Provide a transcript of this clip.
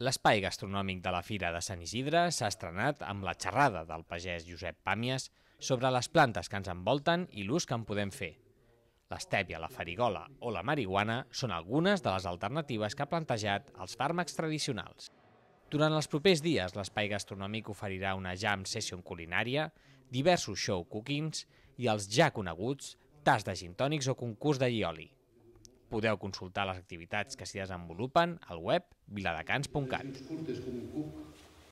L'espai gastronòmic de la Fira de Sant Isidre s'ha estrenat amb la xerrada del pagès Josep Pàmies sobre les plantes que ens envolten i l'ús que en podem fer. L'estèpia, la farigola o la marihuana són algunes de les alternatives que ha plantejat els fàrmacs tradicionals. Durant els propers dies, l'espai gastronòmic oferirà una jam session culinària, diversos show cookings i els ja coneguts tas de gintònics o concurs de llioli. Podeu consultar les activitats que s'hi desenvolupen al web viladecans.cat.